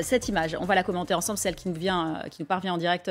Euh, cette image. On va la commenter ensemble, celle qui nous, vient, euh, qui nous parvient en direct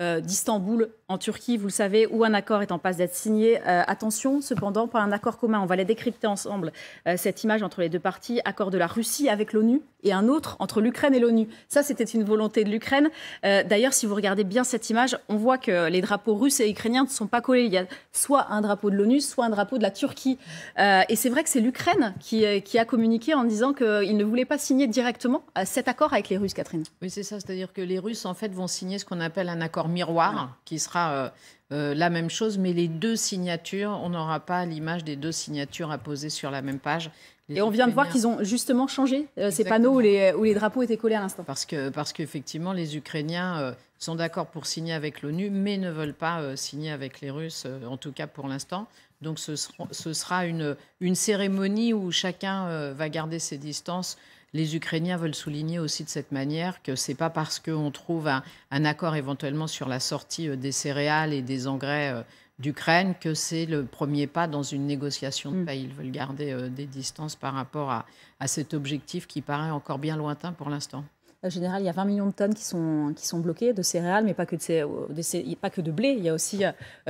euh, d'Istanbul, en Turquie, vous le savez, où un accord est en passe d'être signé. attention, cependant, pas un accord commun. On va la décrypter ensemble, cette image entre les deux parties. Accord de la Russie avec l'ONU et un autre entre l'Ukraine et l'ONU. Ça, c'était une volonté de l'Ukraine. Euh, d'ailleurs, si vous regardez bien cette image, on voit que les drapeaux russes et ukrainiens ne sont pas collés. Il y a soit un drapeau de l'ONU, soit un drapeau de la Turquie. Euh, et c'est vrai que c'est l'Ukraine qui, euh, a communiqué en disant qu'il ne voulait pas signer directement cet accord avec les Russes, Catherine. Oui, c'est ça. C'est-à-dire que les Russes, en fait, vont signer ce qu'on appelle un accord miroir, qui sera... la même chose, mais les deux signatures, on n'aura pas l'image des deux signatures à poser sur la même page et on vient de voir qu'ils ont justement changé euh, ces panneaux où les, drapeaux étaient collés à l'instant. Parce que parce qu'effectivement, les Ukrainiens euh, sont d'accord pour signer avec l'ONU, mais ne veulent pas euh, signer avec les Russes, en tout cas pour l'instant. Donc ce, sera, une, une, cérémonie où chacun va garder ses distances. Les Ukrainiens veulent souligner aussi de cette manière que c'est pas parce qu'on trouve un, accord éventuellement sur la sortie des céréales et des engrais d'Ukraine que c'est le premier pas dans une négociation de mm. Ils veulent garder euh, des distances par rapport à, cet objectif qui paraît encore bien lointain pour l'instant. En euh, général, il y a 20 millions de tonnes qui sont, qui sont bloquées de céréales, mais pas que de, euh, pas que de blé. Il y a aussi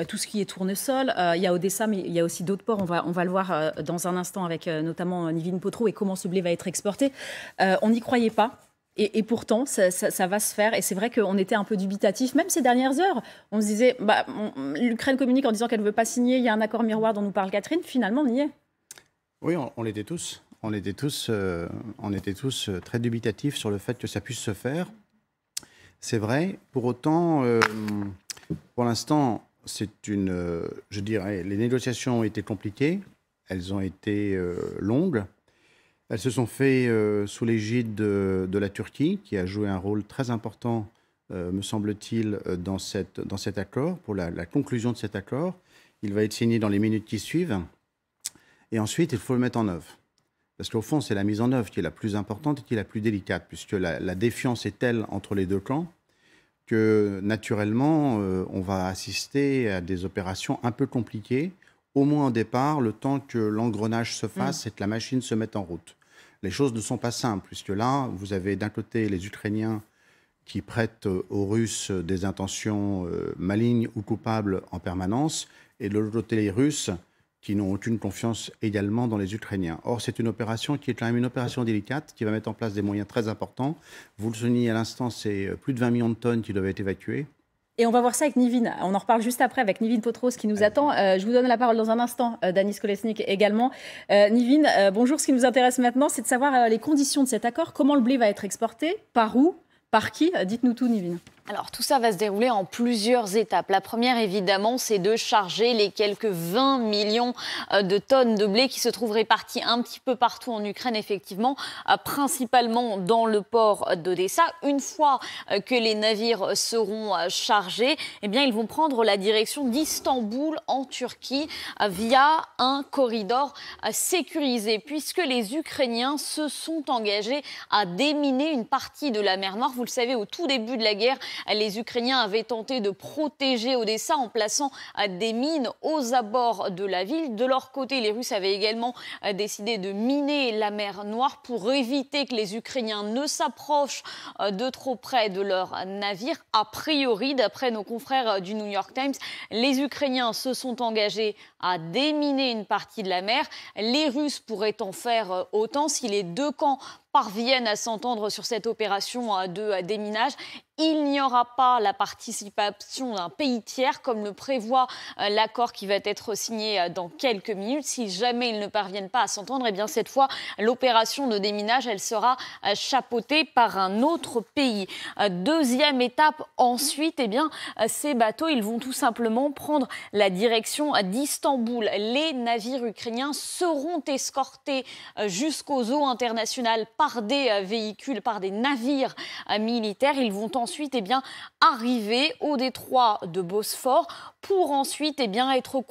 tout ce qui est tournesol. il y a Odessa, mais il y a aussi d'autres ports. On va, on va le voir dans un instant avec notamment Nivine Potro et comment ce blé va être exporté. on n'y croyait pas et, pourtant, ça, va se faire. Et c'est vrai qu'on était un peu dubitatif, même ces dernières heures. On se disait, bah, l'Ukraine communique en disant qu'elle ne veut pas signer, il y a un accord miroir dont nous parle Catherine. Finalement, on y est. Oui, on, l'était tous. On était tous, euh, on était tous euh, très dubitatifs sur le fait que ça puisse se faire. C'est vrai. Pour autant, euh, pour l'instant, c'est une, je dirais, les négociations ont été compliquées, elles ont été longues. Elles se sont faites euh, sous l'égide de, la Turquie, qui a joué un rôle très important, euh, me semble-t-il, euh, dans, dans cet accord, pour la, conclusion de cet accord. Il va être signé dans les minutes qui suivent. Et ensuite, il faut le mettre en œuvre. Parce qu'au fond, c'est la mise en œuvre qui est la plus importante et qui est la plus délicate, puisque la, défiance est telle entre les deux camps que naturellement, on va assister à des opérations un peu compliquées, au moins au départ, le temps que l'engrenage se mm. fasse et que la machine se mette en route les choses ne sont pas simples, puisque là, vous avez d'un côté les Ukrainiens qui prêtent aux Russes des intentions euh, malignes ou coupables en permanence, et de l'autre côté les Russes qui n'ont aucune confiance également dans les Ukrainiens. Or, c'est une opération qui est quand même une opération délicate, qui va mettre en place des moyens très importants. Vous le soulignez à l'instant, c'est euh, plus de 20 millions de tonnes qui doivent être évacuées. Et on va voir ça avec Nivine. On en reparle juste après avec Nivine Potros qui nous attend. Euh, je vous donne la parole dans un instant, euh, Danis Kolesnik également. Euh, Nivine, bonjour. Ce qui nous intéresse maintenant, c'est de savoir les conditions de cet accord. Comment le blé va être exporté Par où Par qui Dites-nous tout, Nivine. Alors tout ça va se dérouler en plusieurs étapes. La première évidemment c'est de charger les quelques 20 millions euh, de tonnes de blé qui se trouvent réparties un petit peu partout en Ukraine effectivement, euh, principalement dans le port d'Odessa. Une fois euh, que les navires seront chargés, eh bien ils vont prendre la direction d'Istanbul en Turquie via un corridor sécurisé puisque les Ukrainiens se sont engagés à déminer une partie de la mer Noire. Vous le savez au tout début de la guerre, les Ukrainiens avaient tenté de protéger Odessa en plaçant euh, des mines aux abords de la ville. De leur côté, les Russes avaient également euh, décidé de miner la mer Noire pour éviter que les Ukrainiens ne s'approchent euh, de trop près de leur navire. A priori, d'après nos confrères du New York Times, les Ukrainiens se sont engagés à déminer une partie de la mer. Les Russes pourraient en faire autant si les deux camps parviennent à s'entendre sur cette opération hein, de euh, déminage. Il n'y aura pas la participation d'un pays tiers, comme le prévoit euh, l'accord qui va être signé euh, dans quelques minutes. Si jamais ils ne parviennent pas à s'entendre, et eh bien cette fois, l'opération de déminage, elle sera chapeautée par un autre pays. Deuxième étape, ensuite, eh bien, ces bateaux, ils vont tout simplement prendre la direction d'Istanbul. Les navires ukrainiens seront escortés jusqu'aux eaux internationales par des euh, véhicules, par des navires euh, militaires. Ils vont ensuite et eh bien, arriver au détroit de Bosphore pour ensuite et eh bien, être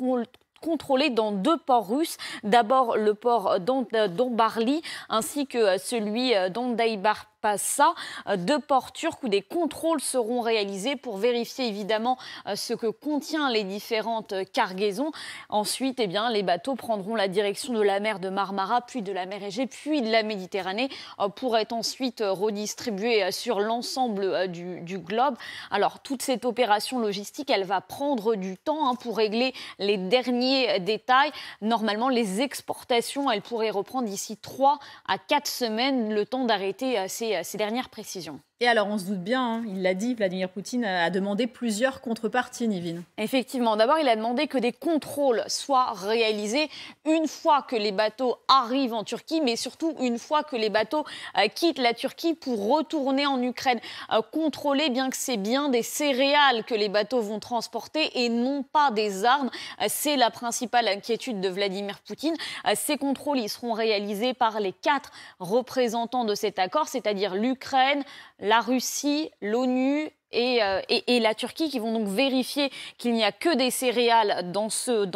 contrôlés dans deux ports russes. D'abord le port d'Ombarli euh, ainsi que celui d'Ondaibar pas ça, euh, de port turc où des contrôles seront réalisés pour vérifier évidemment euh, ce que contient les différentes euh, cargaisons. Ensuite, eh bien, les bateaux prendront la direction de la mer de Marmara, puis de la mer Égée, puis de la Méditerranée pour être ensuite redistribués sur l'ensemble du, globe. Alors, toute cette opération logistique, elle va prendre du temps hein, pour régler les derniers détails. Normalement, les exportations, elles pourraient reprendre d'ici 3 à 4 semaines, le temps d'arrêter ces euh, ces, dernières précisions. Et alors, on se doute bien, hein, il l'a dit, Vladimir Poutine a demandé plusieurs contreparties, Nivine. Effectivement. D'abord, il a demandé que des contrôles soient réalisés une fois que les bateaux arrivent en Turquie, mais surtout une fois que les bateaux euh, quittent la Turquie pour retourner en Ukraine. Euh, contrôler, bien que c'est bien des céréales que les bateaux vont transporter et non pas des armes, euh, c'est la principale inquiétude de Vladimir Poutine. ces contrôles, ils seront réalisés par les quatre représentants de cet accord, c'est-à-dire l'Ukraine, la Russie, l'ONU euh, et, la Turquie qui vont donc vérifier qu'il n'y a que des céréales dans,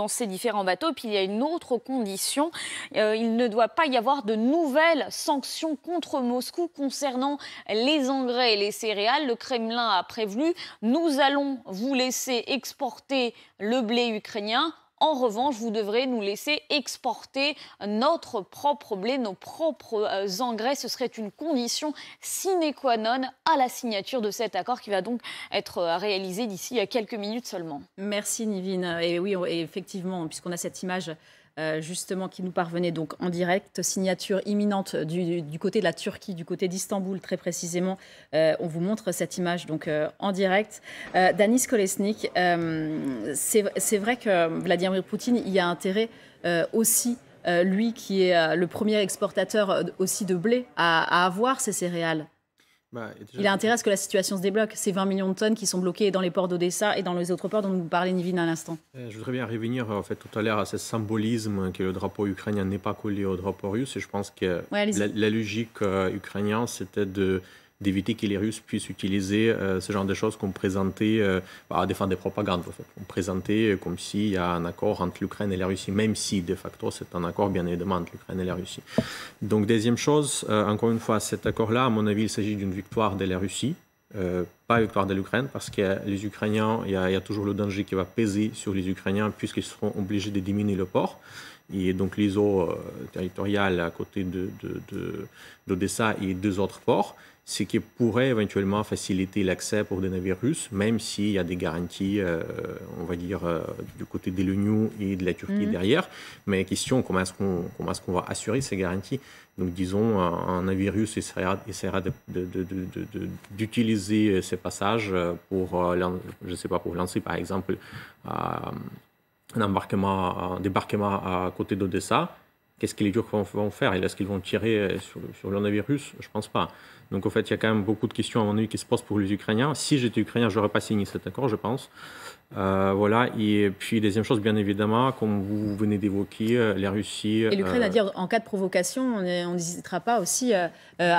ces différents bateaux. puis il y a une autre condition, euh, il ne doit pas y avoir de nouvelles sanctions contre Moscou concernant les engrais et les céréales. Le Kremlin a prévenu, nous allons vous laisser exporter le blé ukrainien en revanche, vous devrez nous laisser exporter notre propre blé, nos propres euh, engrais. Ce serait une condition sine qua non à la signature de cet accord qui va donc être euh, réalisé d'ici euh, quelques minutes seulement. Merci Nivine. Et oui, effectivement, puisqu'on a cette image euh, justement qui nous parvenait donc en direct, signature imminente du, côté de la Turquie, du côté d'Istanbul très précisément. Euh, on vous montre cette image donc euh, en direct. Danis Kolesnik, c'est vrai que Vladimir Poutine y a intérêt aussi. lui qui est le premier exportateur aussi de blé à, à avoir ces céréales. Bah, il a intérêt à ce que la situation se débloque. Ces 20 millions de tonnes qui sont bloquées dans les ports d'Odessa et dans les autres ports dont vous parlez, Nivine à l'instant. Euh, je voudrais bien revenir euh, en fait, tout à l'heure à ce symbolisme que le drapeau ukrainien n'est pas collé au drapeau russe. Et je pense que la, logique euh, ukrainienne, c'était de d'éviter que les Russes puissent utiliser euh, ce genre de choses qu'on présentait euh, bah, à défendre des propagandes, en On présentait euh, comme s'il y a un accord entre l'Ukraine et la Russie, même si de facto c'est un accord bien évidemment entre l'Ukraine et la Russie. Donc deuxième chose, encore une fois, cet accord-là, à mon avis, il s'agit d'une victoire de la Russie. pas une victoire de l'Ukraine, parce que les Ukrainiens, il y, y a toujours le danger qui va peser sur les Ukrainiens, puisqu'ils seront obligés de diminuer le port et donc les eaux euh, territoriales à côté d'Odessa de, de, et deux autres ports, ce qui pourrait éventuellement faciliter l'accès pour des navires russes, même s'il y a des garanties, euh, on va dire, euh, du côté de l'union et de la Turquie mhm. derrière. Mais question, comment est-ce qu'on va assurer ces garanties Donc, disons, un navire russe essaiera, d'utiliser ces passages pour, je sais pas, pour lancer, par exemple, un embarquement, un débarquement à côté d'Odessa, qu'est-ce que les Turcs vont, faire Est-ce qu'ils vont tirer euh, sur, le navire russe Je pense pas. Donc en fait, il y a quand même beaucoup de questions à mon avis qui se posent pour les Ukrainiens. Si j'étais Ukrainien, n'aurais pas signé cet accord, je pense. Euh, voilà. Et puis deuxième chose, bien évidemment, comme vous venez d'évoquer, euh, les Russies... Et l'Ukraine à dire en cas de provocation, on n'hésitera pas aussi à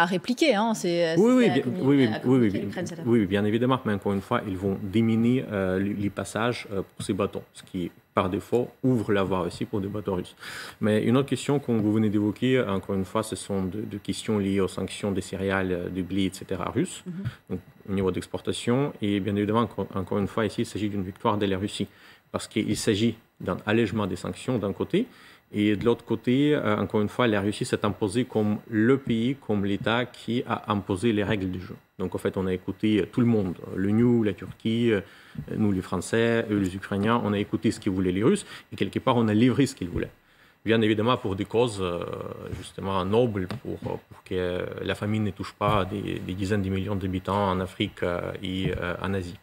répliquer. Hein. oui, oui, bien, oui, oui, oui, bien évidemment. Mais encore une fois, ils vont déminer les passages pour ces bâtons, ce qui par défaut, ouvre la voie aussi pour des bateaux russes. Mais une autre question que vous venez d'évoquer, encore une fois, ce sont des questions liées aux sanctions des céréales, euh, du blé, etc. russes, mhm. au niveau d'exportation. Et bien évidemment, encore une fois, ici, il s'agit d'une victoire de la Russie, parce qu'il s'agit d'un allègement des sanctions d'un côté, et de l'autre côté, euh, encore une fois, la Russie s'est imposée comme le pays, comme l'État qui a imposé les règles du jeu. Donc en fait, on a écouté euh, tout le monde, euh, l'ONU, la Turquie, nous les Français, eux les Ukrainiens, on a écouté ce qu'ils voulaient les Russes, et quelque part, on a livré ce qu'ils voulaient bien évidemment pour des causes justement nobles, pour, que la famine ne touche pas des dizaines de millions d'habitants en Afrique et en Asie.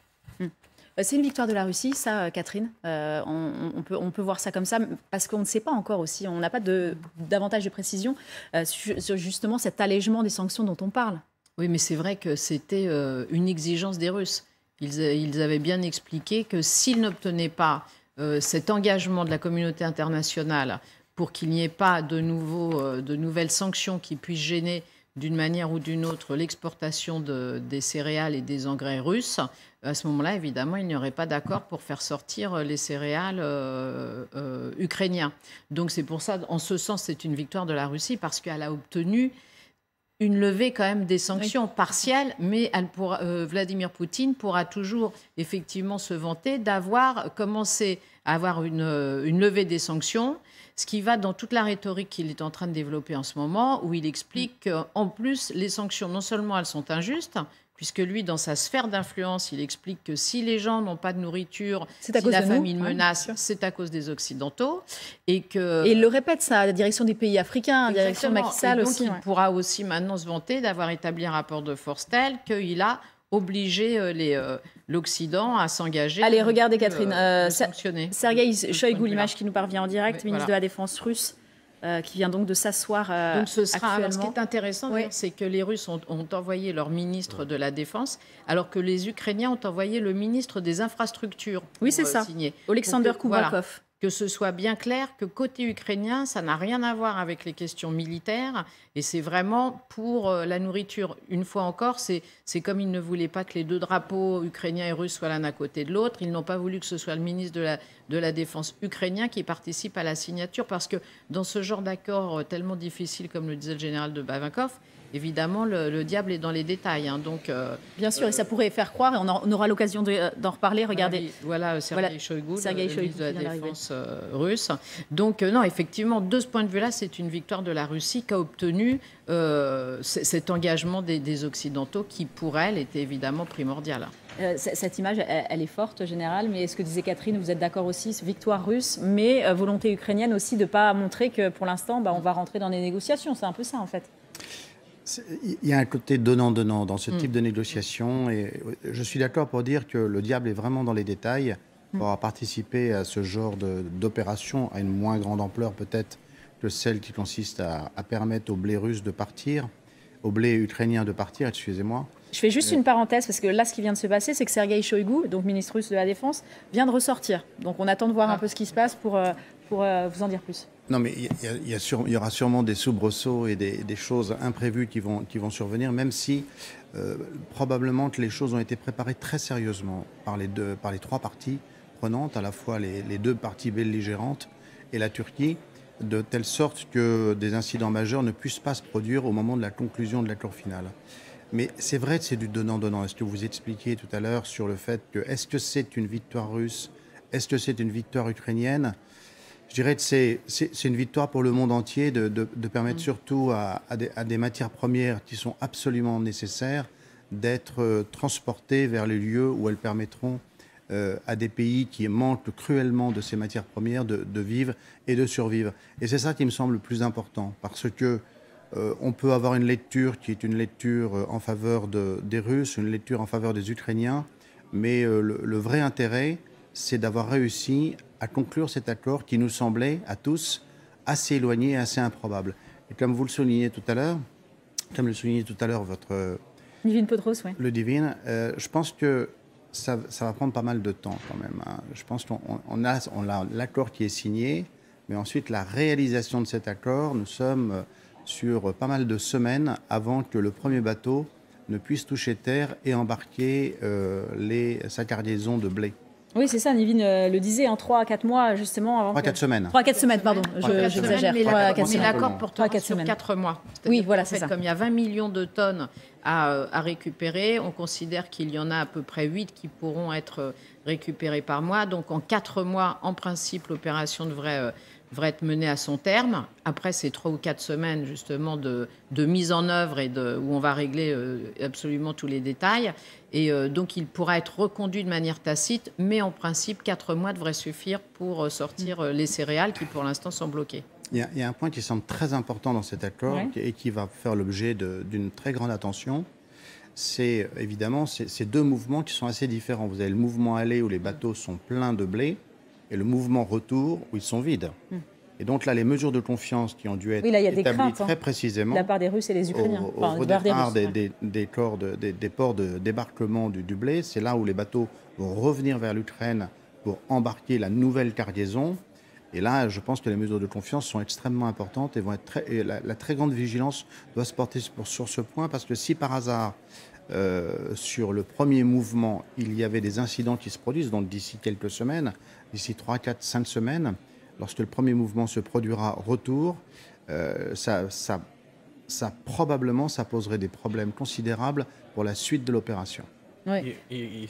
Euh, c'est une victoire de la Russie, ça, euh, Catherine. Euh, on, peut, on peut voir ça comme ça, parce qu'on ne sait pas encore aussi, on n'a pas davantage de précisions sur justement cet allègement des sanctions dont on parle. Oui, mais c'est vrai que c'était une exigence des Russes. Ils, avaient bien expliqué que s'ils n'obtenaient pas cet engagement de la communauté internationale pour qu'il n'y ait pas de, nouveau, de nouvelles sanctions qui puissent gêner d'une manière ou d'une autre l'exportation des céréales et des engrais russes, à ce moment-là, évidemment, il n'y aurait pas d'accord pour faire sortir euh, les céréales euh, euh, ukrainiens. Donc c'est pour ça, en ce sens, c'est une victoire de la Russie parce qu'elle a obtenu une levée quand même des sanctions partielles, mais Vladimir Poutine pourra toujours effectivement se vanter d'avoir commencé à avoir une, une, levée des sanctions, ce qui va dans toute la rhétorique qu'il est en train de développer en ce moment, où il explique mm. qu'en plus, les sanctions, non seulement elles sont injustes, puisque lui, dans sa sphère d'influence, il explique que si les gens n'ont pas de nourriture, si la famine menace, c'est à cause des Occidentaux. Et, que... il le répète, ça, à la direction des pays africains, à la direction Macky Sall aussi. Il pourra aussi maintenant se vanter d'avoir établi un rapport de force tel qu'il a obligé euh, euh, l'Occident à s'engager. Allez, regardez, euh, Catherine. Sergueï Sergei qui nous parvient en direct, ministre de la Défense russe euh, qui vient donc de s'asseoir. actuellement. Euh, ce ce qui est intéressant, c'est que les Russes ont, envoyé leur ministre de la Défense, alors que les Ukrainiens ont envoyé le ministre des Infrastructures. Oui, c'est euh, ça. Signer. Alexander Koubakov que ce soit bien clair que côté ukrainien, ça n'a rien à voir avec les questions militaires et c'est vraiment pour euh, la nourriture. Une fois encore, c'est comme ils ne voulaient pas que les deux drapeaux ukrainiens et russes soient l'un à côté de l'autre. Ils n'ont pas voulu que ce soit le ministre de la, de la Défense ukrainien qui participe à la signature parce que dans ce genre d'accord euh, tellement difficile, comme le disait le général de Bavinkov, Évidemment, le, diable est dans les détails. Hein, donc, euh, Bien sûr, et ça pourrait faire croire, et on, aura l'occasion euh, d'en reparler. Ah regardez. Voilà, euh, Sergei Shoigu, ministre de la Défense russe. Donc, non, effectivement, de ce point de vue-là, c'est une victoire de la Russie qui a obtenu cet engagement des, Occidentaux qui, pour elle, était évidemment primordial. cette image, elle, est forte, Général, mais ce que disait Catherine, vous êtes d'accord aussi, victoire russe, mais volonté ukrainienne aussi de ne pas montrer que pour l'instant, bah, on va rentrer dans les négociations. C'est un peu ça, en fait. Il y a un côté donnant-donnant dans ce mm. type de négociation. Mm. Et euh, je suis d'accord pour dire que le diable est vraiment dans les détails mm. pour participer à ce genre d'opération à une moins grande ampleur peut-être que celle qui consiste à, permettre au blé russe de partir, au blé ukrainien de partir, excusez-moi. Je fais juste une parenthèse parce que là, ce qui vient de se passer, c'est que Sergei Shoigu, donc ministre russe de la Défense, vient de ressortir. Donc on attend de voir ah. un peu ce qui se passe pour, euh, pour euh, vous en dire plus. Non, mais il y, aura sûrement des soubresauts et des, choses imprévues qui vont, survenir, même si euh, probablement que les choses ont été préparées très sérieusement par les, deux, trois parties prenantes, à la fois les, les deux parties belligérantes et la Turquie, de telle sorte que des incidents majeurs ne puissent pas se produire au moment de la conclusion de l'accord final. Mais c'est vrai que c'est du donnant-donnant. Est-ce que vous expliquiez tout à l'heure sur le fait que est-ce que c'est une victoire russe Est-ce que c'est une victoire ukrainienne je dirais que c'est, une victoire pour le monde entier de, permettre mm. surtout à, des, matières premières qui sont absolument nécessaires d'être euh, transportées vers les lieux où elles permettront euh, à des pays qui manquent cruellement de ces matières premières de, vivre et de survivre. Et c'est ça qui me semble le plus important, parce que euh, on peut avoir une lecture qui est une lecture en faveur des Russes, une lecture en faveur des Ukrainiens, mais le, le vrai intérêt, c'est d'avoir réussi à conclure cet accord qui nous semblait à tous assez éloigné et assez improbable. Et comme vous le soulignez tout à l'heure, comme le soulignait tout à l'heure votre... Divine Potros, oui. Le Divine, euh, je pense que ça, va prendre pas mal de temps quand même. Hein. Je pense qu'on a, l'accord qui est signé, mais ensuite la réalisation de cet accord, nous sommes euh, sur pas mal de semaines avant que le premier bateau ne puisse toucher terre et embarquer euh, les, sa cargaison de blé. Oui, c'est ça, Nivine euh, le disait, en 3 à 4 mois, justement. Avant 3 à 4 semaines. 3 à 4 semaines, pardon, j'exagère. Je, mais l'accord 3 sur 4 mois. Oui, voilà, c'est ça. Comme il y a 20 millions de tonnes à, à récupérer, on considère qu'il y en a à peu près 8 qui pourront être récupérées par mois. Donc en 4 mois, en principe, l'opération devrait... Euh, devrait être mené à son terme. Après ces trois ou quatre semaines justement de, de mise en œuvre et de, où on va régler euh, absolument tous les détails. Et euh, donc il pourra être reconduit de manière tacite, mais en principe, quatre mois devraient suffire pour euh, sortir les céréales qui pour l'instant sont bloquées. Il y, a, un point qui semble très important dans cet accord et qui va faire l'objet d'une très grande attention. C'est évidemment ces deux mouvements qui sont assez différents. Vous avez le mouvement aller où les bateaux sont pleins de blé et le mouvement retour où ils sont vides. Hmm. Et donc là, les mesures de confiance qui ont dû être oui, là, y a établies des craintes, hein, très précisément de la part des Russes et des Ukrainiens, au, au des, des, ports de débarquement du, Dublé, c'est là où les bateaux vont revenir vers l'Ukraine pour embarquer la nouvelle cargaison. Et là, je pense que les mesures de confiance sont extrêmement importantes et vont être très, la, très grande vigilance doit se porter sur, ce point parce que si par hasard euh, sur le premier mouvement, il y avait des incidents qui se produisent, donc d'ici quelques semaines, d'ici 3, 4, 5 semaines, lorsque le premier mouvement se produira retour, euh, ça, ça, ça probablement ça poserait des problèmes considérables pour la suite de l'opération. Oui. Oui,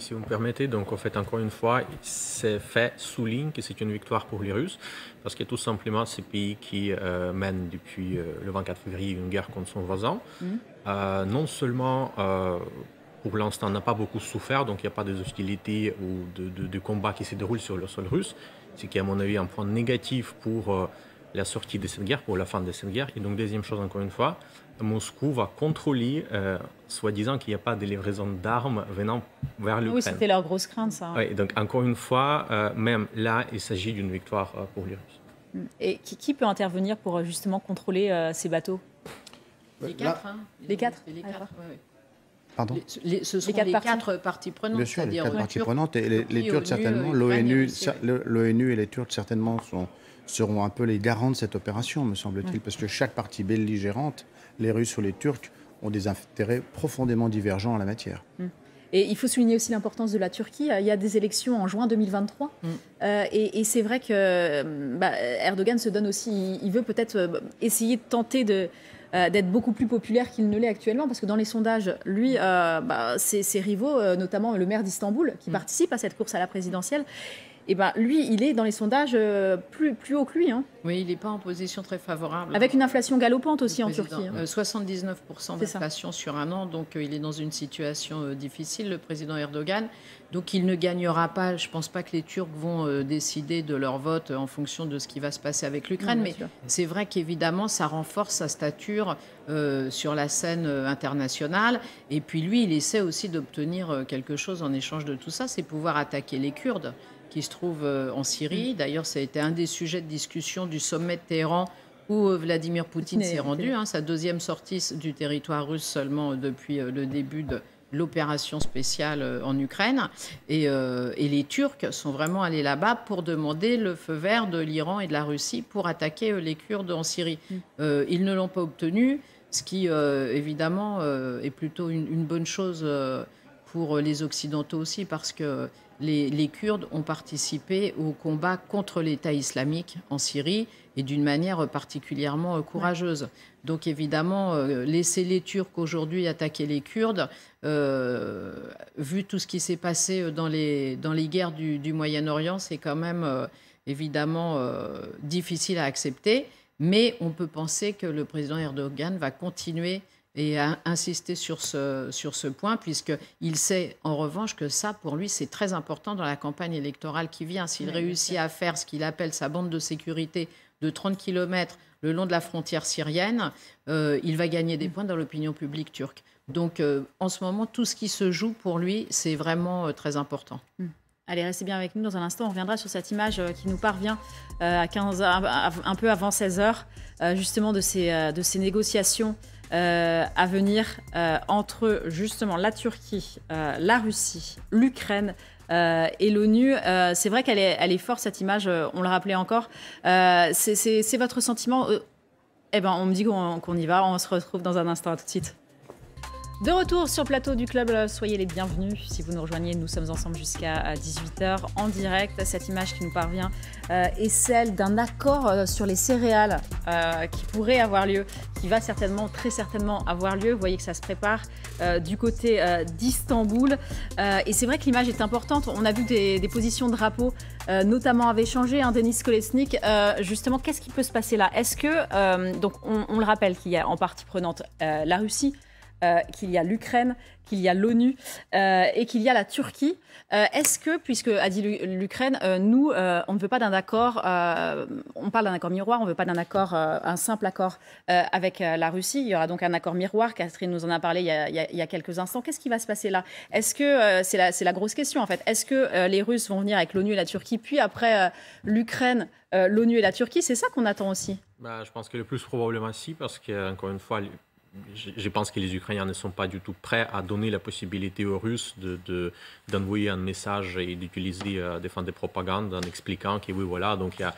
si vous me permettez, donc en fait, encore une fois, c'est fait souligne que c'est une victoire pour les Russes, parce que tout simplement, ces pays qui euh, mène depuis euh, le 24 février une guerre contre son voisin, mm. non seulement pour l'instant n'a pas beaucoup souffert, donc il n'y a pas hostilité ou de, de, combat qui se déroule sur le sol russe, ce qui est à mon avis un point négatif pour euh, la sortie de cette guerre, pour la fin de cette guerre. Et donc deuxième chose, encore une fois, Moscou va contrôler, euh, soi-disant qu'il n'y a pas de livraison d'armes venant vers ah l'Ukraine. Oui, c'était leur grosse crainte, ça. Hein. Oui, donc encore une fois, euh, même là, il s'agit d'une victoire pour les Russes. Mm. Et qui, peut intervenir pour justement contrôler ces bateaux hein. les, quatre, les, quatre. Ah, ce sont les quatre, parties. prenantes. Bien sûr, les quatre parties prenantes. Et les, Turcs, certainement, l'ONU, l'ONU et les Turcs, certainement, sont, seront un peu les garants de cette opération, me semble-t-il, parce que chaque partie belligérante, les Russes ou les Turcs, ont des intérêts profondément divergents en la matière. Mm. Et il faut souligner aussi l'importance de la Turquie. Il y a des élections en juin 2023. Mm. Euh, et, c'est vrai que bah, Erdogan se donne aussi, il veut peut-être euh, essayer de tenter de, euh, d'être beaucoup plus populaire qu'il ne l'est actuellement, parce que dans les sondages, lui, euh, bah, ses, rivaux, euh, notamment le maire d'Istanbul, qui mm. participe à cette course à la présidentielle, et eh ben lui, il est dans les sondages euh, plus, plus haut que lui. Hein. Oui, il n'est pas en position très favorable. Avec une inflation galopante aussi en Turquie. 79% hein. euh, d'inflation sur un an, donc euh, il est dans une situation difficile, le président Erdogan. Donc il ne gagnera pas, je ne pense pas que les Turcs vont décider de leur vote en fonction de ce qui va se passer avec l'Ukraine, mais c'est vrai qu'évidemment, ça renforce sa stature sur la scène internationale. Et puis lui, il essaie aussi d'obtenir quelque chose en échange de tout ça, c'est pouvoir attaquer les Kurdes qui se trouve euh, en Syrie. Mm. D'ailleurs, ça a été un des sujets de discussion du sommet de Téhéran où euh, Vladimir Poutine s'est rendu, hein, sa deuxième sortie du territoire russe seulement euh, depuis le début de l'opération spéciale en Ukraine. Et, les Turcs sont vraiment allés là-bas pour demander le feu vert de l'Iran et de la Russie pour attaquer les Kurdes en Syrie. Mm. ils ne l'ont pas obtenu, ce qui évidemment est plutôt une, une bonne chose pour les Occidentaux aussi, parce que les, Kurdes ont participé au combat contre l'État islamique en Syrie et d'une manière particulièrement euh, courageuse. Donc évidemment, euh, laisser les Turcs aujourd'hui attaquer les Kurdes, euh, vu tout ce qui s'est passé dans les, dans les guerres du, Moyen-Orient, c'est quand même évidemment difficile à accepter. Mais on peut penser que le président Erdogan va continuer et a insisté sur ce, sur ce point, puisqu'il sait en revanche que ça, pour lui, c'est très important dans la campagne électorale qui vient. S'il réussit à faire ce qu'il appelle sa bande de sécurité de 30 km le long de la frontière syrienne, euh, il va gagner des points dans l'opinion publique turque. Donc euh, en ce moment, tout ce qui se joue pour lui, c'est vraiment euh, très important. Hmm. Allez, restez bien avec nous dans un instant. On reviendra sur cette image qui nous parvient à 15 un peu avant 16 h justement de ces, de ces négociations euh, à venir euh, entre justement la Turquie, euh, la Russie, l'Ukraine. et l'ONU, c'est vrai qu'elle est, elle est forte cette image, on le rappelait encore. c'est votre sentiment Eh bien, on me dit qu'on y va, on se retrouve dans un instant, tout de suite. De retour sur plateau du club, euh, soyez les bienvenus. Si vous nous rejoignez, nous sommes ensemble jusqu'à 18h euh, en direct. Cette image qui nous parvient euh, est celle d'un accord sur les céréales qui pourrait avoir lieu, qui va certainement, très certainement avoir lieu. Vous voyez que ça se prépare du côté d'Istanbul. et c'est vrai que l'image est importante. On a vu des, positions de drapeaux, notamment avait changé, hein, Denis Kolesnik. justement, qu'est-ce qui peut se passer là Est-ce que, donc on, on, le rappelle qu'il y a en partie prenante la Russie, euh, qu'il y a l'Ukraine, qu'il y a l'ONU euh, et qu'il y a la Turquie. Euh, est-ce que, puisque a dit l'Ukraine, nous, on ne veut pas d'un accord, on parle d'un accord miroir, on ne veut pas d'un accord, un simple accord avec la Russie. Il y aura donc un accord miroir, Catherine nous en a parlé il y a, quelques instants. Qu'est-ce qui va se passer là Est-ce que, c'est la, grosse question en fait, est-ce que les Russes vont venir avec l'ONU et la Turquie, puis après l'Ukraine, l'ONU et la Turquie C'est ça qu'on attend aussi bah, Je pense que le plus probablement si, parce qu'encore une fois, je, pense que les Ukrainiens ne sont pas du tout prêts à donner la possibilité aux Russes d'envoyer de, un message et d'utiliser défendre euh, des fins de propagande en expliquant que oui, voilà, donc y a,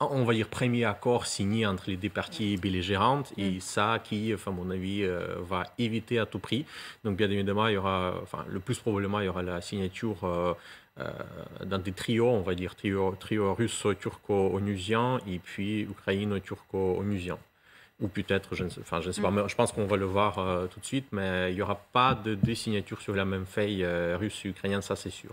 on va dire, premier accord signé entre les deux parties belligérantes et mm. ça qui, enfin, à mon avis, euh, va éviter à tout prix. Donc, bien évidemment, il y aura, enfin, le plus probablement, il y aura la signature. Euh, dans des trios, on va dire, trio, russe turco onusien et puis ukraine turco onusien ou peut-être, je ne sais, enfin, je ne sais pas, mm. mais je pense qu'on va le voir euh, tout de suite, mais il n'y aura pas de deux sur la même feuille euh, russe ukrainienne, ça c'est sûr.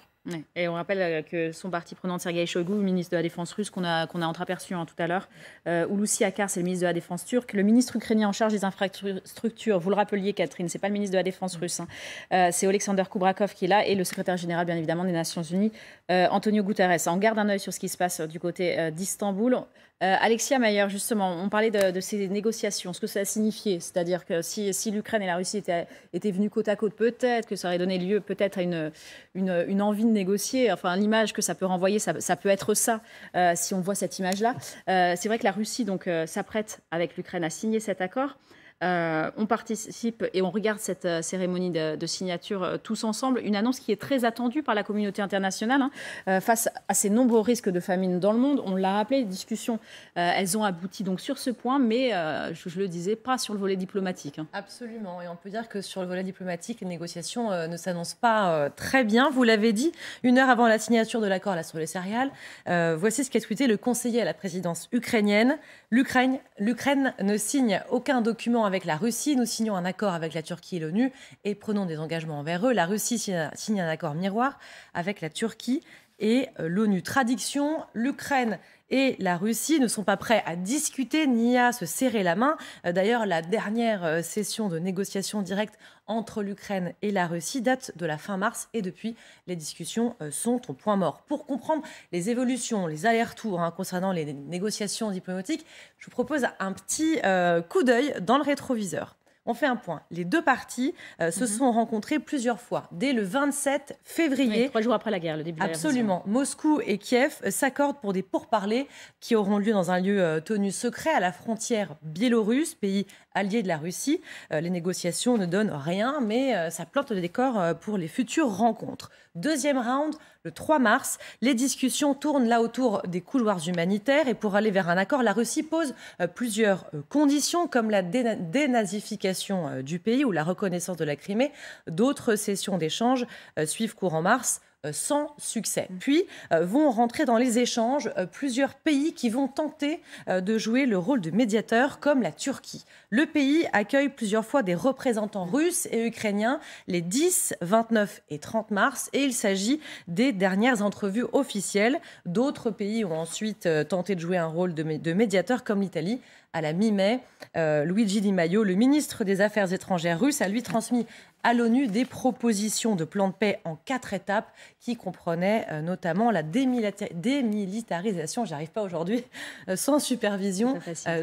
Et on rappelle euh, que son parti prenant Sergei Shoigu, ministre de la Défense russe, qu'on a, qu'on a entreaperçu hein, tout à l'heure, euh, Ouloussi Akar, c'est le ministre de la Défense turque, le ministre ukrainien en charge des infrastructures, vous le rappeliez Catherine, c'est pas le ministre de la Défense mm. russe, hein. euh, c'est Alexander Koubrakov qui est là, et le secrétaire général bien évidemment des Nations Unies, euh, Antonio Guterres. On garde un œil sur ce qui se passe du côté d'Istanbul. Alexia Mayer, justement, on parlait de, ces négociations, ce que ça signifiait, c'est-à-dire que si, si l'Ukraine et la Russie étaient, étaient venues côte à côte, peut-être que ça aurait donné lieu peut-être à une, une, une envie de négocier. Enfin, l'image que ça peut renvoyer, ça, peut être ça, euh, si on voit cette image-là. Euh, c'est vrai que la Russie donc euh, s'apprête, avec l'Ukraine, à signer cet accord. Euh, on participe et on regarde cette euh, cérémonie de, signature euh, tous ensemble. Une annonce qui est très attendue par la communauté internationale hein. face à ces nombreux risques de famine dans le monde. On l'a rappelé, les discussions, elles ont abouti donc sur ce point, mais je, le disais, pas sur le volet diplomatique. Hein. Absolument. Et on peut dire que sur le volet diplomatique, les négociations ne s'annoncent pas très bien. Vous l'avez dit, une heure avant la signature de l'accord là, sur les céréales, voici ce qu'a tweeté le conseiller à la présidence ukrainienne. L'Ukraine, L'Ukraine ne signe aucun document avec la Russie, nous signons un accord avec la Turquie et l'ONU et prenons des engagements envers eux. La Russie signe un accord miroir avec la Turquie et euh, l'ONU. tradition, l'Ukraine et la Russie ne sont pas prêts à discuter ni à se serrer la main. Euh, d'ailleurs, la dernière euh, session de négociation directe entre l'Ukraine et la Russie date de la fin mars et depuis, les discussions sont au point mort. Pour comprendre les évolutions, les allers-retours hein, concernant les négociations diplomatiques, je vous propose un petit coup d'œil dans le rétroviseur. On fait un point. Les deux parties euh, se mhm. sont rencontrées plusieurs fois, dès le 27 février. trois jours après la guerre, le début De la Moscou et Kiev euh, s'accordent pour des pourparlers qui auront lieu dans un lieu euh, tenu secret à la frontière biélorusse, pays allié de la Russie. les négociations ne donnent rien, mais ça plante le décor pour les futures rencontres. Deuxième round, le 3 mars, les discussions tournent là autour des couloirs humanitaires et pour aller vers un accord, la Russie pose euh, plusieurs euh, conditions comme la dénazification euh, du pays ou la reconnaissance de la Crimée. D'autres sessions d'échange suivent courant mars. Euh, sans succès. Mm. Puis euh, vont rentrer dans les échanges euh, plusieurs pays qui vont tenter de jouer le rôle de médiateur, comme la Turquie. Le pays accueille plusieurs fois des représentants mm. russes et ukrainiens les 10, 29 et 30 mars, et il s'agit des dernières entrevues officielles. D'autres pays ont ensuite tenté de jouer un rôle de, médiateur, comme l'Italie à la mi-mai, euh, Luigi Di Maio, le ministre des Affaires étrangères russe, a lui transmis à l'ONU des propositions de plan de paix en quatre étapes qui comprenaient euh, notamment la démilitarisation, j'arrive pas aujourd'hui, euh, sans supervision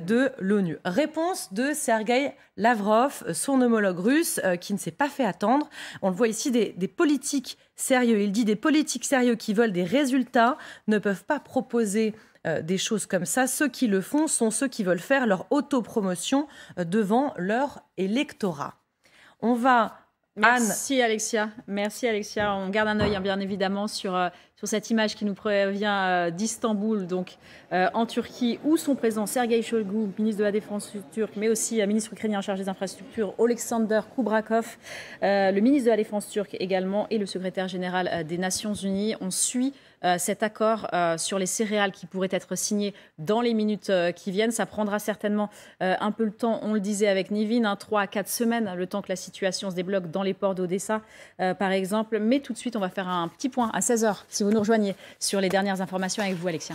de l'ONU. Réponse de Sergei Lavrov, son homologue russe, qui ne s'est pas fait attendre. On le voit ici, des, des politiques sérieux. Il dit des politiques sérieux qui veulent des résultats ne peuvent pas proposer euh, des choses comme ça. Ceux qui le font sont ceux qui veulent faire leur autopromotion euh, devant leur électorat. On va Merci Alexia, merci Alexia. On garde un œil hein, bien évidemment sur, euh, sur cette image qui nous provient d'Istanbul, donc en Turquie, où sont présents Sergei Shoigu, ministre de la Défense turque, mais aussi un ministre ukrainien en charge des infrastructures, Oleksandr Kubrakov, le ministre de la Défense turque également, et le secrétaire général des Nations Unies. On suit euh, cet accord euh, sur les céréales qui pourrait être signé dans les minutes euh, qui viennent. Ça prendra certainement un peu le temps, on le disait avec Nivine, 3 hein, à 4 semaines, le temps que la situation se débloque dans les ports d'Odessa, par exemple. Mais tout de suite, on va faire un petit point à 16h, si vous nous rejoignez, sur les dernières informations avec vous, Alexia.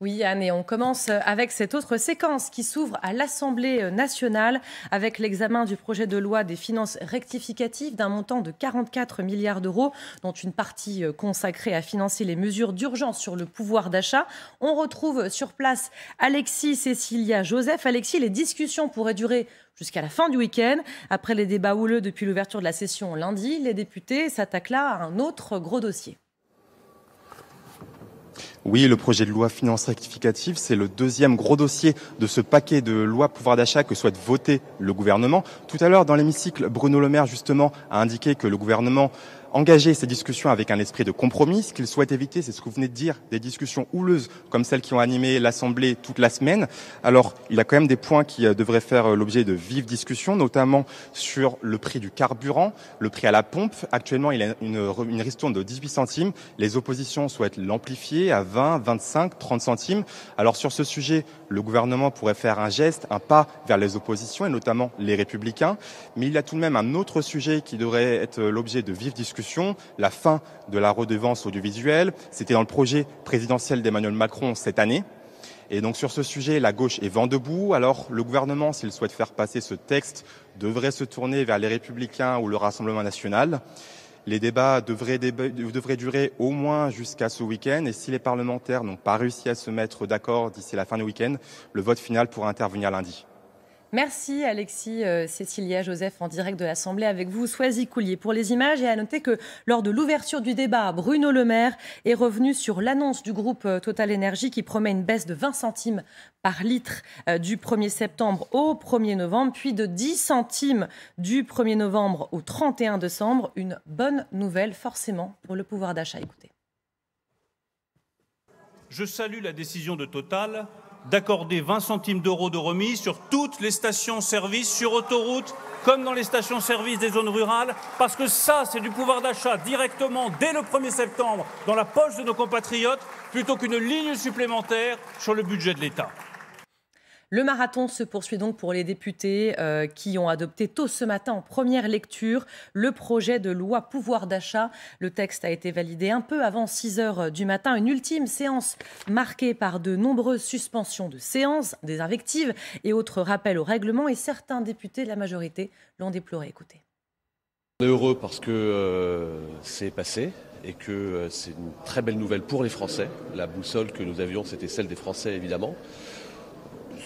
Oui, Anne, et on commence euh, avec cette autre séquence qui s'ouvre à l'Assemblée euh, nationale avec l'examen du projet de loi des finances rectificatives d'un montant de 44 milliards d'euros, dont une partie euh, consacrée à financer les mesures d'urgence sur le pouvoir d'achat. On retrouve sur place Alexis, Cécilia, Joseph. Alexis, les discussions pourraient durer jusqu'à la fin du week-end. Après les débats houleux depuis l'ouverture de la session lundi, les députés s'attaquent là à un autre gros dossier. Oui, le projet de loi finance rectificative, c'est le deuxième gros dossier de ce paquet de lois pouvoir d'achat que souhaite voter le gouvernement. Tout à l'heure, dans l'hémicycle, Bruno Le Maire, justement, a indiqué que le gouvernement engageait ces discussions avec un esprit de compromis. Ce qu'il souhaite éviter, c'est ce que vous venez de dire, des discussions houleuses comme celles qui ont animé l'Assemblée toute la semaine. Alors, il a quand même des points qui euh, devraient faire euh, l'objet de vives discussions, notamment sur le prix du carburant, le prix à la pompe. Actuellement, il a une, ristourne de 18 centimes. Les oppositions souhaitent l'amplifier à 20 20, 25, 30 centimes. Alors sur ce sujet, le gouvernement pourrait faire un geste, un pas vers les oppositions et notamment les républicains. Mais il y a tout de même un autre sujet qui devrait être l'objet de vives discussions, la fin de la redevance audiovisuelle. C'était dans le projet présidentiel d'Emmanuel Macron cette année. Et donc sur ce sujet, la gauche est vent debout. Alors le gouvernement, s'il souhaite faire passer ce texte, devrait se tourner vers les républicains ou le Rassemblement national. Les débats devraient, durer au moins jusqu'à ce week-end et si les parlementaires n'ont pas réussi à se mettre d'accord d'ici la fin du week-end, le vote final pourra intervenir lundi. Merci Alexis, euh, Cécilia, Joseph en direct de l'Assemblée avec vous, Sois-y Coulier pour les images. Et à noter que lors de l'ouverture du débat, Bruno Le Maire est revenu sur l'annonce du groupe euh, Total Énergie qui promet une baisse de 20 centimes par litre euh, du 1er septembre au 1er novembre, puis de 10 centimes du 1er novembre au 31 décembre. Une bonne nouvelle forcément pour le pouvoir d'achat. Écoutez. Je salue la décision de Total d'accorder 20 centimes d'euros de remise sur toutes les stations-service sur autoroute, comme dans les stations-service des zones rurales, parce que ça, c'est du pouvoir d'achat directement dès le 1er septembre dans la poche de nos compatriotes, plutôt qu'une ligne supplémentaire sur le budget de l'État. Le marathon se poursuit donc pour les députés euh, qui ont adopté tôt ce matin en première lecture le projet de loi pouvoir d'achat. Le texte a été validé un peu avant 6 h du matin. Une ultime séance marquée par de nombreuses suspensions de séances, des invectives et autres rappels au règlement. Et certains députés de la majorité l'ont déploré. Écoutez. On est heureux parce que euh, c'est passé et que euh, c'est une très belle nouvelle pour les Français. La boussole que nous avions, c'était celle des Français, évidemment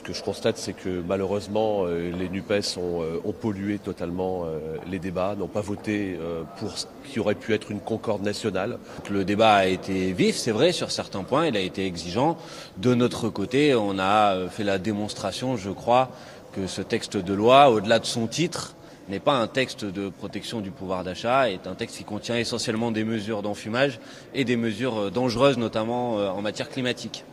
ce que je constate, c'est que malheureusement, euh, les NUPES ont, euh, ont pollué totalement euh, les débats, n'ont pas voté pour ce qui aurait pu être une concorde nationale. Le débat a été vif, c'est vrai, sur certains points, il a été exigeant. De notre côté, on a fait la démonstration, je crois, que ce texte de loi, au-delà de son titre, n'est pas un texte de protection du pouvoir d'achat, est un texte qui contient essentiellement des mesures d'enfumage et des mesures dangereuses, notamment en matière climatique.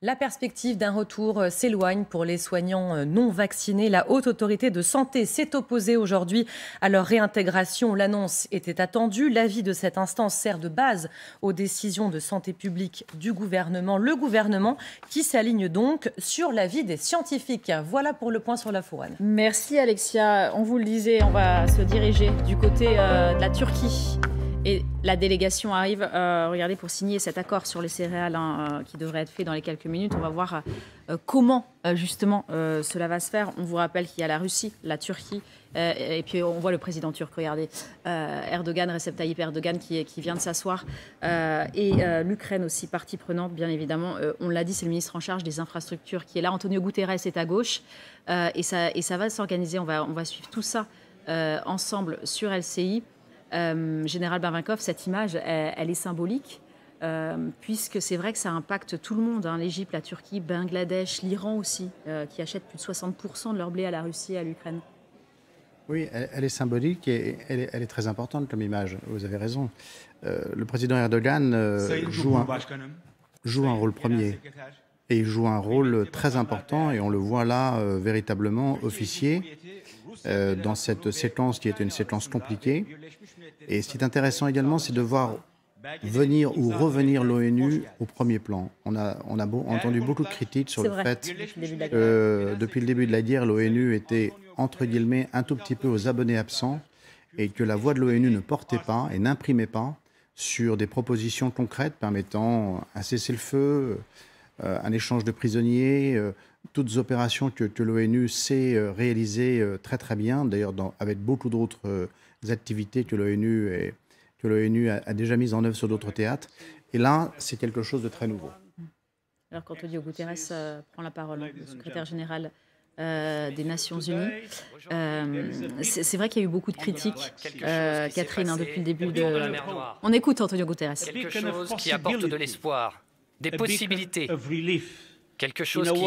La perspective d'un retour euh, s'éloigne pour les soignants euh, non vaccinés. La haute autorité de santé s'est opposée aujourd'hui à leur réintégration. L'annonce était attendue. L'avis de cette instance sert de base aux décisions de santé publique du gouvernement. Le gouvernement qui s'aligne donc sur l'avis des scientifiques. Voilà pour le point sur la fourane. Merci Alexia. On vous le disait, on va se diriger du côté euh, de la Turquie et la délégation arrive, euh, regardez, pour signer cet accord sur les céréales hein, euh, qui devrait être fait dans les quelques minutes. On va voir euh, comment, justement, cela va se faire. On vous rappelle qu'il y a la Russie, la Turquie, et puis on voit le président turc, regardez, Erdogan, Recep Tayyip Erdogan, qui, qui vient de s'asseoir, et l'Ukraine aussi, partie prenante, bien évidemment. on l'a dit, c'est le ministre en charge des infrastructures qui est là. Antonio Guterres est à gauche, et, ça, et ça va s'organiser. On va, on va suivre tout ça ensemble sur LCI. Euh, Général Barvinkov, cette image, elle, est symbolique. Euh, puisque c'est vrai que ça impacte tout le monde, hein, l'Égypte, la Turquie, Bangladesh, l'Iran aussi, euh, qui achètent plus de 60% de leur blé à la Russie et à l'Ukraine. Oui, elle, est symbolique et elle est, très importante comme image, vous avez raison. le président Erdogan joue joue, un, rôle premier. Et il joue un rôle très important, et on le voit là véritablement officier dans cette séquence qui est une séquence compliquée. Et ce qui est intéressant également, c'est de voir venir ou revenir l'ONU au premier plan. On a, entendu beaucoup de critiques sur le fait que euh, depuis le début de la guerre, l'ONU était, entre guillemets, un tout petit peu aux abonnés absents et que la voix de l'ONU ne portait pas et n'imprimait pas sur des propositions concrètes permettant un cessez-le-feu, euh, un échange de prisonniers, euh, toutes opérations que, l'ONU sait euh, réaliser euh, très très bien, d'ailleurs avec beaucoup d'autres euh, activités que l'ONU que l'ONU a, déjà mises en œuvre sur d'autres théâtres. Et là, c'est quelque chose de très nouveau. Alors, qu'Antonio Guterres prend la parole, le secrétaire général des Nations Unies. c'est vrai qu'il y a eu beaucoup de critiques, Catherine, hein, depuis le début de... On écoute Antonio Guterres. Quelque chose qui apporte de l'espoir, des possibilités, quelque chose qui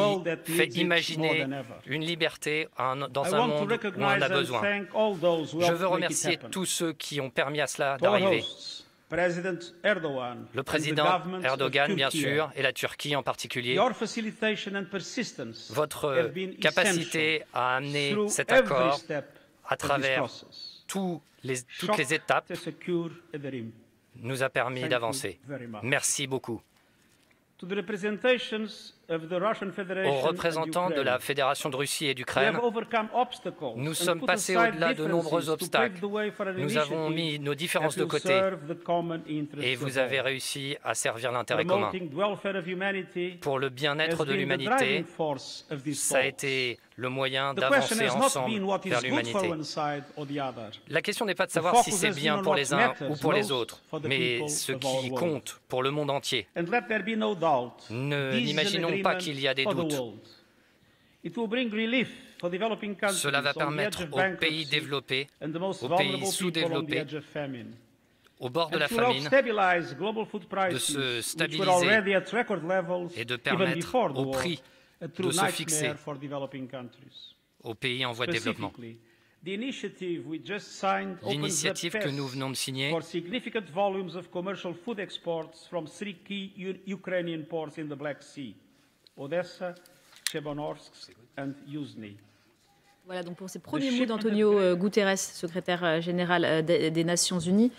fait imaginer une liberté dans un monde où on en a besoin. Je veux remercier tous ceux qui ont permis à cela d'arriver. Le président Erdogan, bien sûr, et la Turquie en particulier. Votre capacité à amener cet accord à travers toutes les étapes nous a permis d'avancer. Merci beaucoup aux représentants de la Fédération de Russie et d'Ukraine, nous sommes passés au-delà de nombreux obstacles. Nous avons mis nos différences de côté et vous avez réussi à servir l'intérêt commun. Pour le bien-être de l'humanité, ça a été le moyen d'avancer ensemble vers l'humanité. La question n'est pas de savoir si c'est bien pour les uns ou pour les autres, mais ce qui compte pour le monde entier. N'imaginons pas qu'il y a des doutes. Cela va permettre aux pays développés, aux pays sous-développés, au bord de la famine, de se stabiliser et de permettre aux prix de se fixer aux pays en voie de développement. L'initiative que nous venons de signer Odessa, Chemonorsk, and Yuzny. Voilà donc pour ces premiers mots d'Antonio euh, Guterres, secrétaire euh, général euh, des Nations Unies.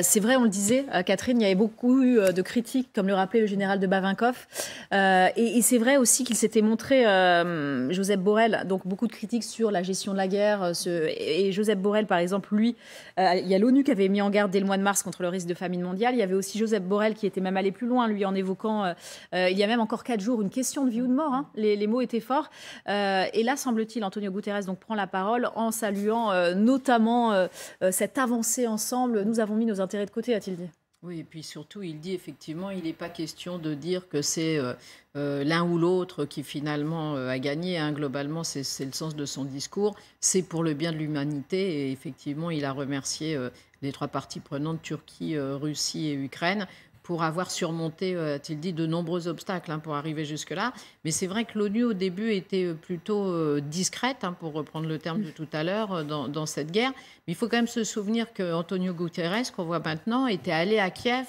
c'est vrai, on le disait, Catherine, il y avait beaucoup eu de critiques, comme le rappelait le général de Bavinkoff. et, c'est vrai aussi qu'il s'était montré, Joseph Borrell, donc beaucoup de critiques sur la gestion de la guerre. Ce, et, Joseph Borrell, par exemple, lui, il y a l'ONU qui avait mis en garde dès le mois de mars contre le risque de famine mondiale. Il y avait aussi Joseph Borrell qui était même allé plus loin, lui, en évoquant, il y a même encore quatre jours, une question de vie ou de mort. Hein. Les, les, mots étaient forts. et là, semble-t-il, Antonio Guterres donc, prend la parole en saluant notamment cette avancée ensemble. Nous avons mis nos intérêts de côté, a-t-il dit oui, et puis surtout, il dit effectivement, il n'est pas question de dire que c'est l'un ou l'autre qui finalement a gagné. Globalement, c'est le sens de son discours. C'est pour le bien de l'humanité. Et effectivement, il a remercié les trois parties prenantes, Turquie, Russie et Ukraine, pour avoir surmonté, a-t-il euh, dit, de nombreux obstacles hein, pour arriver jusque-là. Mais c'est vrai que l'ONU, au début, était euh, plutôt euh, discrète, hein, pour reprendre le terme de mm. tout à l'heure, dans, cette guerre. Mais il faut quand même se souvenir que Antonio Guterres, qu'on voit maintenant, était allé à Kiev.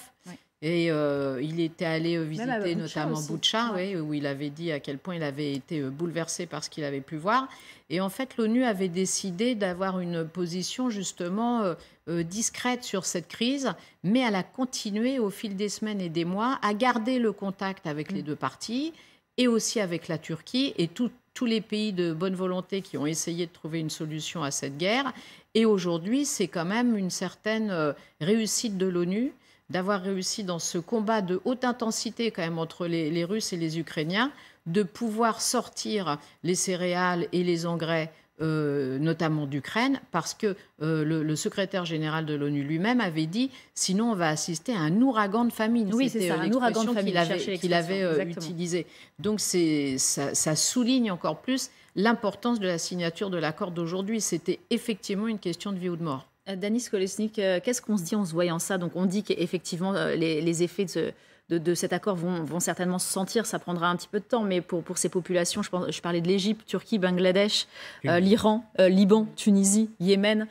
Et euh, il était allé euh, visiter notamment Boucha, où il avait dit à quel point il avait été euh, bouleversé par ce qu'il avait pu voir. Et en fait, l'ONU avait décidé d'avoir une position justement discrète sur cette crise, mais elle a continué au fil des semaines et des mois à garder le contact avec les mm. deux parties et aussi avec la Turquie et tous les pays de bonne volonté qui ont essayé de trouver une solution à cette guerre. Et aujourd'hui, c'est quand même une certaine réussite de l'ONU d'avoir réussi dans ce combat de haute intensité quand même entre les, Russes et les Ukrainiens, de pouvoir sortir les céréales et les engrais euh, notamment d'Ukraine, parce que euh, le, secrétaire général de l'ONU lui-même avait dit sinon on va assister à un ouragan de famine. Oui, c'est ça, euh, un ouragan de famine qu'il avait, utilisé. Donc ça souligne encore plus l'importance de la signature de l'accord d'aujourd'hui. C'était effectivement une question de vie ou de mort. Euh, Dany Skolesnik, euh, qu'est-ce qu'on se dit en se voyant ça Donc on dit qu'effectivement euh, les, effets de, cet accord vont, certainement se sentir, ça prendra un petit peu de temps, mais pour, ces populations, je, parlais de l'Égypte, Turquie, Bangladesh, l'Iran, Liban, Tunisie, Yémen,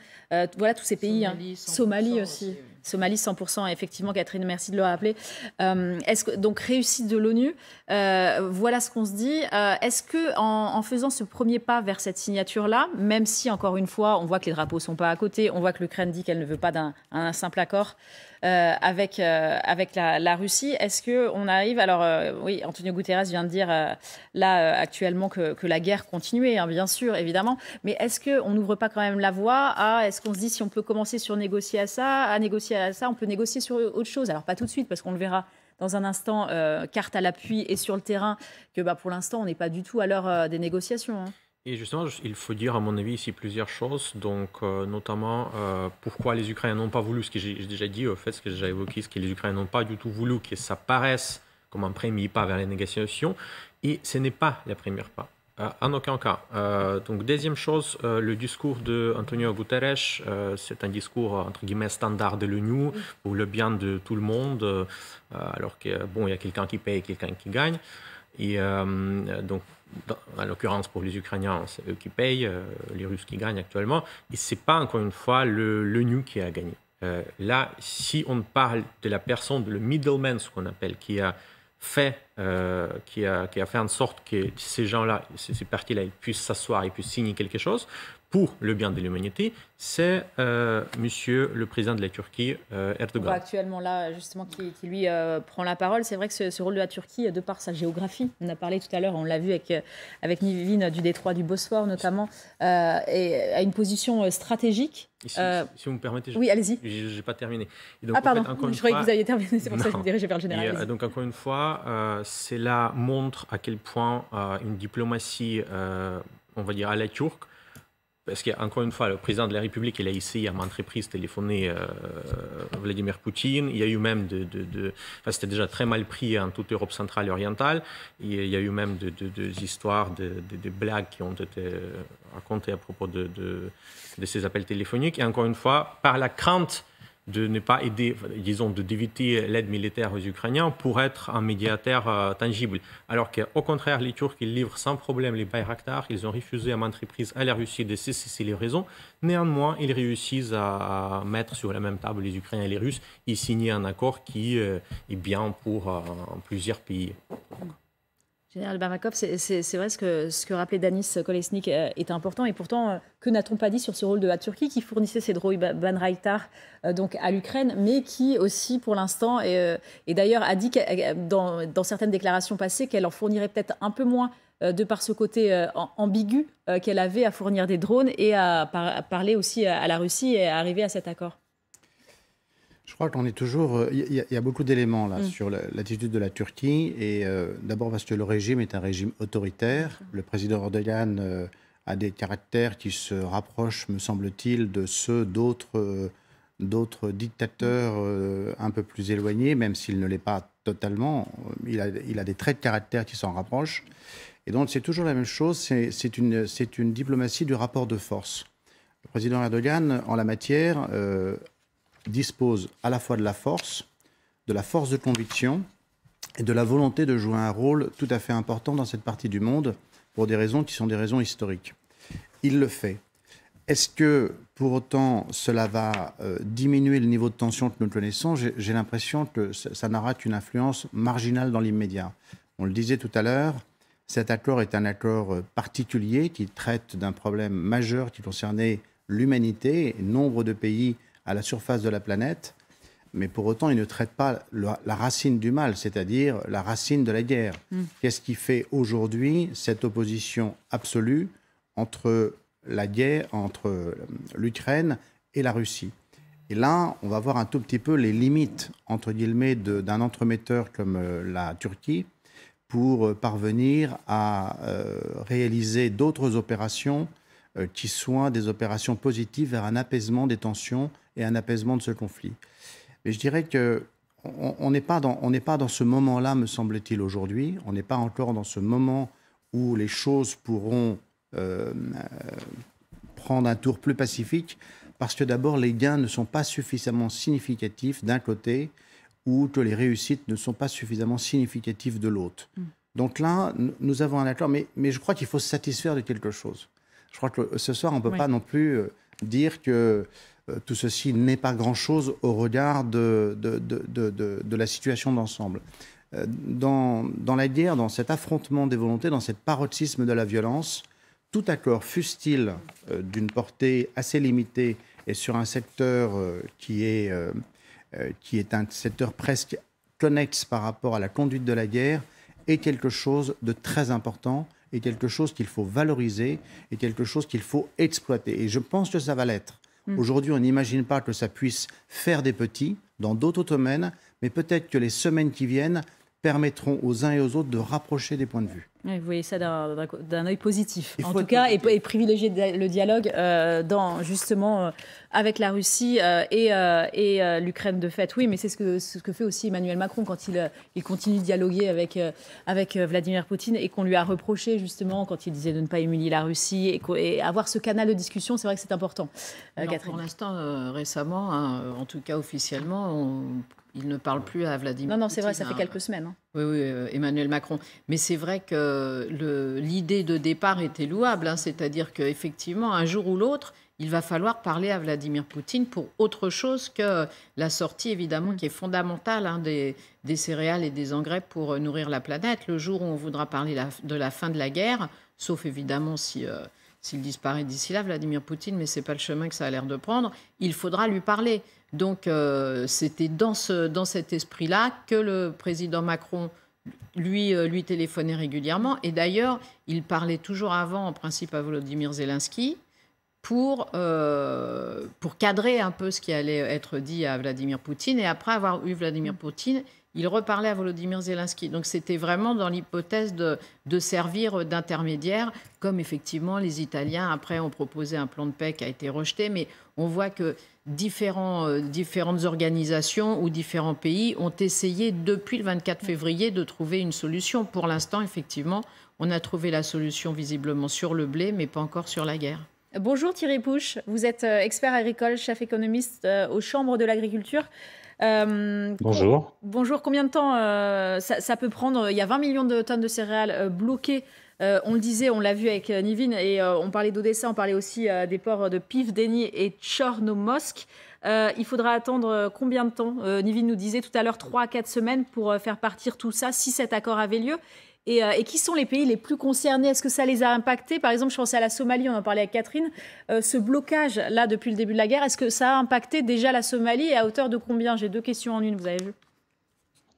voilà tous ces pays, hein. Somalie, aussi. Somalie 100%, effectivement, Catherine, merci de le rappeler. Euh, est-ce que, donc, réussite de l'ONU, euh, voilà ce qu'on se dit. Euh, est-ce que, en, faisant ce premier pas vers cette signature-là, même si, encore une fois, on voit que les drapeaux ne sont pas à côté, on voit que l'Ukraine dit qu'elle ne veut pas d'un simple accord, euh, avec, euh, avec la, Russie. Est-ce qu'on arrive, alors euh, oui, Antonio Guterres vient de dire là actuellement que, que, la guerre continue, hein, bien sûr, évidemment, mais est-ce qu'on n'ouvre pas quand même la voie à, est-ce qu'on se dit si on peut commencer sur négocier à ça, à négocier à ça, on peut négocier sur autre chose Alors pas tout de suite, parce qu'on le verra dans un instant, carte à l'appui et sur le terrain, que bah, pour l'instant, on n'est pas du tout à l'heure des négociations. Hein. Et justement, il faut dire, à mon avis, ici plusieurs choses, donc euh, notamment euh, pourquoi les Ukrainiens n'ont pas voulu, ce que j'ai déjà dit, au fait, ce que j'ai déjà évoqué, ce que les Ukrainiens n'ont pas du tout voulu, que ça paraisse comme un premier pas vers les négociations, et ce n'est pas le premier pas. Euh, en aucun cas. donc, deuxième chose, le discours d'Antonio Guterres, c'est un discours entre guillemets standard de l'ONU pour le bien de tout le monde, alors que bon, il y a quelqu'un qui paye et quelqu'un qui gagne. Et donc, en l'occurrence pour les Ukrainiens, c'est eux qui payent, euh, les Russes qui gagnent actuellement, et ce n'est pas encore une fois l'ONU le, nu qui a gagné. Euh, là, si on parle de la personne, de le middleman, ce qu'on appelle, qui a fait, euh, qui, a, qui, a, fait en sorte que ces gens-là, ces, partis-là, puissent s'asseoir, et puissent signer quelque chose pour le bien de l'humanité, c'est euh, Monsieur le président de la Turquie, euh, Erdogan. actuellement là, justement, qui, lui euh, prend la parole. C'est vrai que ce, rôle de la Turquie, de par sa géographie, on a parlé tout à l'heure, on l'a vu avec, euh, avec Nivine du détroit du Bosphore notamment, et a une position stratégique. Si, vous me permettez, je, oui, allez-y. J'ai pas terminé. donc, ah pardon, je croyais que vous aviez terminé, c'est pour ça que je me dirigeais vers le général. donc encore une fois, cela montre à quel point une diplomatie, on va dire à la turque, parce qu'encore une fois, le président de la République, il a ici à maintes entreprise téléphoner euh, Vladimir Poutine. Il y a eu même de... de, de... Enfin, c'était déjà très mal pris en toute Europe centrale et orientale. Il y a eu même des histoires, des blagues qui ont été euh, racontées à propos de, ces appels téléphoniques. Et encore une fois, par la crainte de ne pas aider, disons, de d'éviter l'aide militaire aux Ukrainiens pour être un médiateur euh, tangible. Alors qu'au contraire, les Turcs, ils livrent sans problème les Bayraktars, ils ont refusé à maintes reprises à la Russie de cesser les livraisons. Néanmoins, ils réussissent à mettre sur la même table les Ukrainiens et les Russes et signer un accord qui euh, est bien pour euh, plusieurs pays. Général Barakov, c'est vrai ce que, ce que rappelait Danis Kolesnik euh, est important. Et pourtant, euh, que n'a-t-on pas dit sur ce rôle de la Turquie qui fournissait ses drones Ban euh, donc, à l'Ukraine, mais qui aussi, pour l'instant, et, d'ailleurs a dit dans, certaines déclarations passées qu'elle en fournirait peut-être un peu moins de par ce côté ambigu qu'elle avait à fournir des drones et à, à parler aussi à la Russie et à arriver à cet accord je crois qu'on est toujours. Euh, il y, a beaucoup d'éléments là mm. sur l'attitude de la Turquie. Et euh, d'abord parce que le régime est un régime autoritaire. Mm. Le président Erdogan euh, a des caractères qui se rapprochent, me semble-t-il, de ceux d'autres dictateurs un peu plus éloignés, même s'il ne l'est pas totalement. Il a, il a des traits de caractère qui s'en rapprochent. Et donc c'est toujours la même chose. C'est une, une diplomatie du rapport de force. Le président Erdogan, en la matière, dispose à la fois de la force, de la force de conviction et de la volonté de jouer un rôle tout à fait important dans cette partie du monde pour des raisons qui sont des raisons historiques. Il le fait. Est-ce que pour autant cela va euh, diminuer le niveau de tension que nous connaissons J'ai l'impression que ça, n'aura qu'une influence marginale dans l'immédiat. On le disait tout à l'heure, cet accord est un accord euh, particulier qui traite d'un problème majeur qui concernait l'humanité. et Nombre de pays à la surface de la planète, mais pour autant, il ne traite pas la racine du mal, c'est-à-dire la racine de la guerre. Mm. Qu'est-ce qui fait aujourd'hui cette opposition absolue entre la guerre, entre euh, l'Ukraine et la Russie Et là, on va voir un tout petit peu les limites, entre guillemets, d'un entremetteur comme euh, la Turquie pour euh, parvenir à réaliser d'autres opérations qui soient des opérations positives vers un apaisement des tensions et un apaisement de ce conflit. Mais je dirais que on n'est pas dans on n'est pas dans ce moment-là, me semble-t-il, aujourd'hui. On n'est pas encore dans ce moment où les choses pourront euh, euh, prendre un tour plus pacifique, parce que d'abord les gains ne sont pas suffisamment significatifs d'un côté, ou que les réussites ne sont pas suffisamment significatives de l'autre. Mm. Donc là, nous avons un accord, mais, mais je crois qu'il faut se satisfaire de quelque chose. Je crois que euh, ce soir, on ne peut pas non plus dire que euh, tout ceci n'est pas grand-chose au regard de, la situation d'ensemble. Euh, dans, la guerre, dans cet affrontement des volontés, dans cet paroxysme de la violence, tout accord, fût-il euh, d'une portée assez limitée et sur un secteur qui, est, qui est un secteur presque connexe par rapport à la conduite de la guerre, est quelque chose de très important et quelque chose qu'il faut valoriser et quelque chose qu'il faut exploiter. Et je pense que ça va l'être. Mmh. Aujourd'hui, on n'imagine pas que ça puisse faire des petits dans d'autres domaines, mais peut-être que les semaines qui viennent permettront aux uns et aux autres de rapprocher des points de vue vous voyez ça d'un œil positif, en tout cas, et, privilégier le dialogue euh, dans, justement euh, avec la Russie euh, et, l'Ukraine de fait. Oui, mais c'est ce que, ce que fait aussi Emmanuel Macron quand il, il continue de dialoguer avec, avec Vladimir Poutine et qu'on lui a reproché justement quand il disait de ne pas émuler la Russie et, avoir ce canal de discussion, c'est vrai que c'est important. Catherine. Pour l'instant, récemment, hein, en tout cas officiellement, il ne parle plus à Vladimir. Non, non, c'est vrai, ça fait hein. quelques semaines. Hein. Oui, oui, euh, Emmanuel Macron. Mais c'est vrai que l'idée de départ était louable, hein. c'est-à-dire qu'effectivement, un jour ou l'autre, il va falloir parler à Vladimir Poutine pour autre chose que la sortie, évidemment, qui est fondamentale hein, des, céréales et des engrais pour euh, nourrir la planète. Le jour où on voudra parler de la fin de la guerre, sauf évidemment si... Euh, s'il disparaît d'ici là, Vladimir Poutine, mais ce n'est pas le chemin que ça a l'air de prendre, il faudra lui parler. Donc euh, c'était dans, dans cet esprit-là que le président Macron lui, euh, lui téléphonait régulièrement. Et d'ailleurs, il parlait toujours avant, en principe, à Vladimir Zelensky pour, euh, pour cadrer un peu ce qui allait être dit à Vladimir Poutine. Et après avoir eu Vladimir Poutine, il reparlait à Volodymyr Zelensky. Donc c'était vraiment dans l'hypothèse de, servir d'intermédiaire, comme effectivement les Italiens après ont proposé un plan de paix qui a été rejeté, mais on voit que euh, différentes organisations ou différents pays ont essayé depuis le 24 février de trouver une solution. Pour l'instant, effectivement, on a trouvé la solution visiblement sur le blé, mais pas encore sur la guerre. Bonjour Thierry Pouche, vous êtes euh, expert agricole, chef économiste euh, aux Chambres de l'agriculture. Euh, bonjour. Bonjour, combien de temps euh, ça, peut prendre Il y a 20 millions de tonnes de céréales euh, bloquées. on le disait, on l'a vu avec Nivin, et on parlait d'Odessa, on parlait aussi des ports de Denis et Mosque. il faudra attendre combien de temps Nivin nous disait tout à l'heure 3 à 4 semaines pour faire partir tout ça si cet accord avait lieu. Euh, et, qui sont les pays les plus concernés Est-ce que ça les a impactés Par exemple, je pensais à la Somalie, on en parlait avec Catherine. Euh, ce blocage-là depuis le début de la guerre, est-ce que ça a impacté déjà la Somalie et à hauteur de combien J'ai deux questions en une, vous avez vu.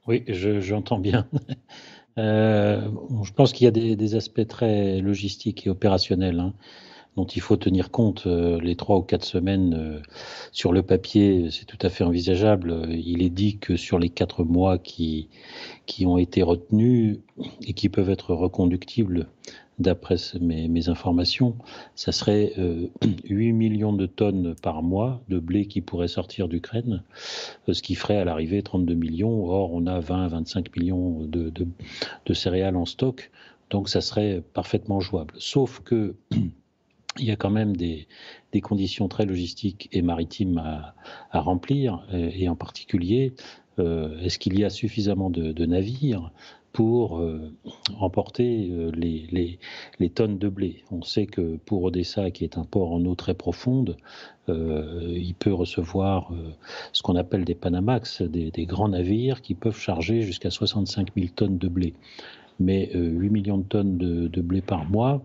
Oui, j'entends bien. Euh, je pense qu'il y a des, des, aspects très logistiques et opérationnels. Hein dont il faut tenir compte euh, les trois ou quatre semaines euh, sur le papier, c'est tout à fait envisageable. Il est dit que sur les quatre mois qui, qui ont été retenus et qui peuvent être reconductibles, d'après mes, informations, ça serait 8 euh, millions de tonnes par mois de blé qui pourrait sortir d'Ukraine, ce qui ferait à l'arrivée 32 millions. Or, on a 20 à 25 millions de céréales en stock, donc ça serait parfaitement jouable. Sauf que il y a quand même des, conditions très logistiques et maritimes à, remplir, et, en particulier, euh, est-ce qu'il y a suffisamment de, navires pour euh, emporter euh, les, tonnes de blé. On sait que pour Odessa, qui est un port en eau très profonde, il peut recevoir ce qu'on appelle des Panamax, des, grands navires qui peuvent charger jusqu'à 65 000 tonnes de blé. Mais 8 millions de tonnes de, de blé par mois,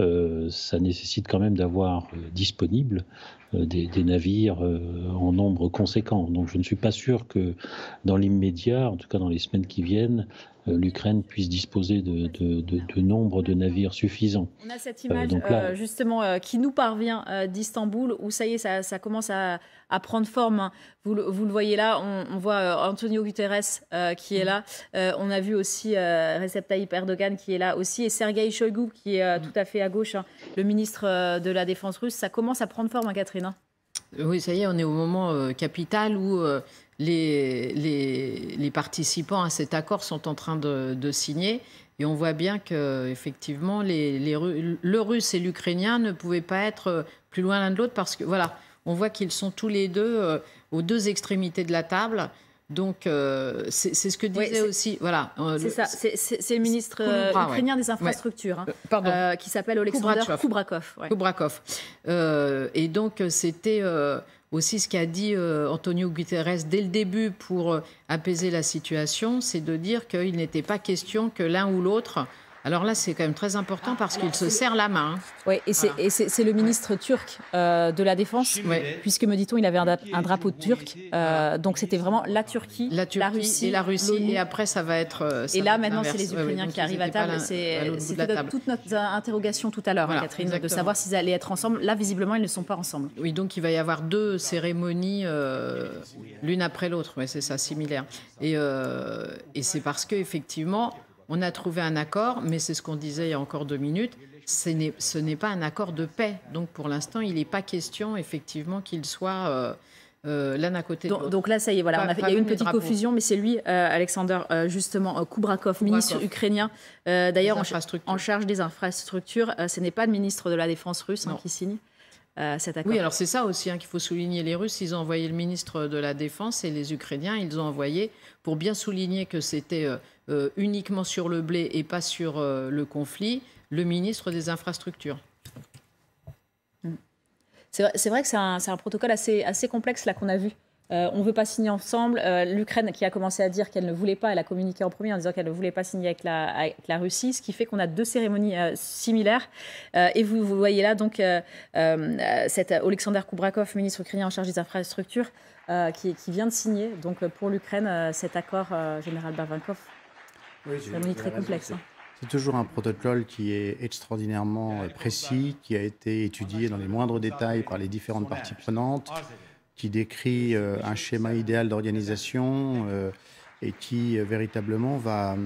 euh, ça nécessite quand même d'avoir euh, disponible euh, des, navires en nombre conséquent. Donc je ne suis pas sûr que dans l'immédiat, en tout cas dans les semaines qui viennent, euh, l'Ukraine puisse disposer de, de, de, nombre de navires suffisants. On a cette euh, image euh, justement qui nous parvient d'Istanbul où ça y est, ça, commence à, prendre forme. Hein. Vous, le voyez là, on, voit Antonio Guterres qui est là. on a vu aussi Recep Tayyip Erdogan qui est là aussi et Sergei Shoigu qui est mm. tout à fait à gauche, hein. le ministre de la Défense russe. Ça commence à prendre forme, Catherine. Hein. Oui, ça y est, on est au moment capital où les, les, participants à cet accord sont en train de, signer. Et on voit bien que effectivement, les, le russe et l'ukrainien ne pouvaient pas être euh, plus loin l'un de l'autre parce que voilà, on voit qu'ils sont tous les deux euh, aux deux extrémités de la table. Donc, euh, c'est ce que disait aussi. Voilà. c'est ça, c'est le ministre ukrainien des infrastructures, hein, qui s'appelle Oleksandr Koubrakov. Koubrakov. et donc, c'était aussi ce qu'a dit euh, Antonio Guterres dès le début pour euh, apaiser la situation, c'est de dire qu'il n'était pas question que l'un ou l'autre alors là, c'est quand même très important parce qu'il se serre la main. Oui, et c'est le ministre turc euh, de la Défense, puisque, me dit-on, il avait un, drapeau turc. Euh, donc c'était vraiment la Turquie, la, la Russie. Et la Russie, et après, ça va être. Euh, et là, maintenant, c'est les Ukrainiens qui arrivent à table. C'est toute notre interrogation tout à l'heure, hein, Catherine, de savoir s'ils allaient être ensemble. Là, visiblement, ils ne sont pas ensemble. Oui, donc il va y avoir deux cérémonies, l'une après l'autre, mais c'est ça, similaire. Et, et c'est parce qu'effectivement, on a trouvé un accord, mais c'est ce qu'on disait il y a encore deux minutes, ce n'est pas un accord de paix. Donc pour l'instant, il n'est pas question effectivement qu'il soit... Euh, euh, l'un à côté donc, donc, là, ça y est, voilà, il y a eu une petite confusion, mais c'est lui, euh, Alexander, justement, Koubrakov, ministre ukrainien, d'ailleurs en, charge des infrastructures. ce n'est pas le ministre de la Défense russe hein, qui signe. cet accord. Oui, alors c'est ça aussi hein, qu'il faut souligner. Les Russes, ils ont envoyé le ministre de la Défense et les Ukrainiens, ils ont envoyé, pour bien souligner que c'était euh, uniquement sur le blé et pas sur euh, le conflit, le ministre des Infrastructures. Mm. C'est vrai, que c'est un, protocole assez, assez complexe là qu'on a vu. Euh, on ne veut pas signer ensemble. L'Ukraine qui a commencé à dire qu'elle ne voulait pas, elle a communiqué en premier en disant qu'elle ne voulait pas signer avec la, Russie, ce qui fait qu'on a deux cérémonies similaires. et vous, voyez là donc cet Alexander Kubrakov, ministre ukrainien en charge des infrastructures, qui, qui, vient de signer donc pour l'Ukraine cet accord général Bavinkov très complexe. Hein. C'est toujours un protocole qui est extraordinairement euh, précis, qui a été étudié dans les moindres détails par les différentes parties prenantes, qui décrit euh, un schéma idéal d'organisation euh, et qui véritablement va,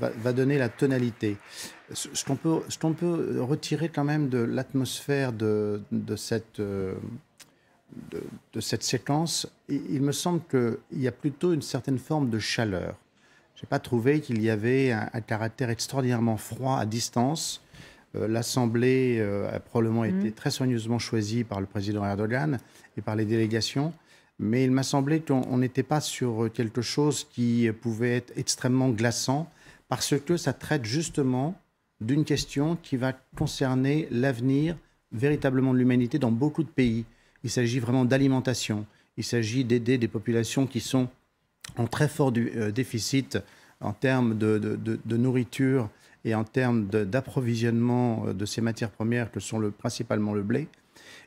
va, donner la tonalité. Ce, qu'on peut, qu'on peut, retirer quand même de l'atmosphère de, de, de, de, cette séquence, il, il me semble qu'il y a plutôt une certaine forme de chaleur. Je n'ai pas trouvé qu'il y avait un, caractère extraordinairement froid à distance. Euh, L'Assemblée euh, a probablement mhm. été très soigneusement choisie par le président Erdogan et par les délégations, mais il m'a semblé qu'on n'était pas sur quelque chose qui pouvait être extrêmement glaçant, parce que ça traite justement d'une question qui va concerner l'avenir véritablement de l'humanité dans beaucoup de pays. Il s'agit vraiment d'alimentation, il s'agit d'aider des populations qui sont ont très fort euh, déficit en termes de, nourriture et en termes d'approvisionnement euh, de, ces matières premières que sont principalement le blé.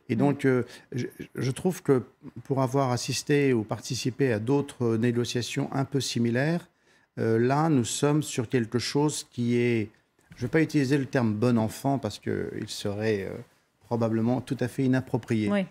Et donc, euh, je, trouve que pour avoir assisté ou participé à d'autres négociations un peu similaires, là, nous sommes sur quelque chose qui est, je ne vais pas utiliser le terme bon enfant parce qu'il serait probablement tout à fait inapproprié.